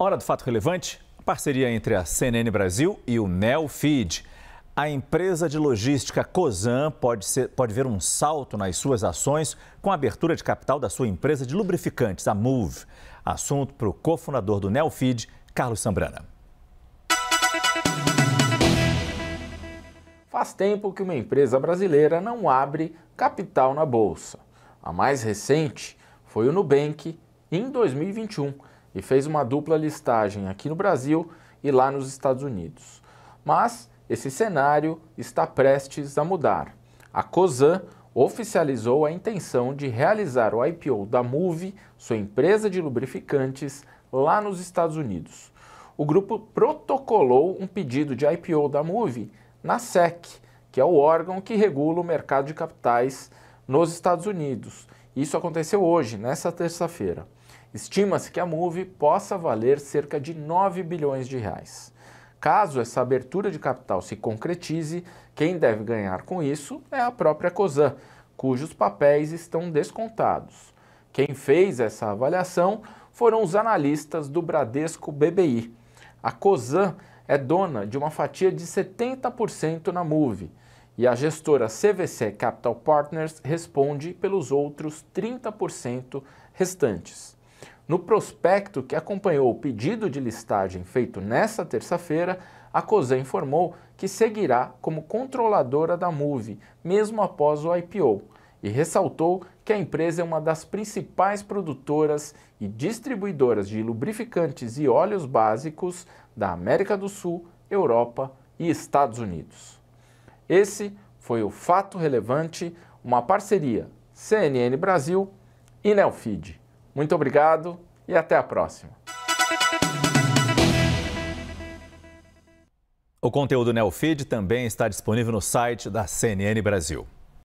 Hora do fato relevante, parceria entre a CNN Brasil e o Nelfeed. A empresa de logística Cosan pode, ser, pode ver um salto nas suas ações com a abertura de capital da sua empresa de lubrificantes, a Move. Assunto para o cofundador do Nelfeed, Carlos Sambrana. Faz tempo que uma empresa brasileira não abre capital na bolsa. A mais recente foi o Nubank em 2021 e fez uma dupla listagem aqui no Brasil e lá nos Estados Unidos. Mas esse cenário está prestes a mudar. A COSAN oficializou a intenção de realizar o IPO da Move, sua empresa de lubrificantes, lá nos Estados Unidos. O grupo protocolou um pedido de IPO da Move na SEC, que é o órgão que regula o mercado de capitais nos Estados Unidos. Isso aconteceu hoje, nessa terça-feira. Estima-se que a Move possa valer cerca de 9 bilhões de reais. Caso essa abertura de capital se concretize, quem deve ganhar com isso é a própria COSAN, cujos papéis estão descontados. Quem fez essa avaliação foram os analistas do Bradesco BBI. A COSAN é dona de uma fatia de 70% na Move e a gestora CVC Capital Partners responde pelos outros 30% restantes. No prospecto que acompanhou o pedido de listagem feito nesta terça-feira, a COSE informou que seguirá como controladora da Move, mesmo após o IPO, e ressaltou que a empresa é uma das principais produtoras e distribuidoras de lubrificantes e óleos básicos da América do Sul, Europa e Estados Unidos. Esse foi o Fato Relevante, uma parceria CNN Brasil e Nelfeed. Muito obrigado e até a próxima. O conteúdo NeoFeed também está disponível no site da CNN Brasil.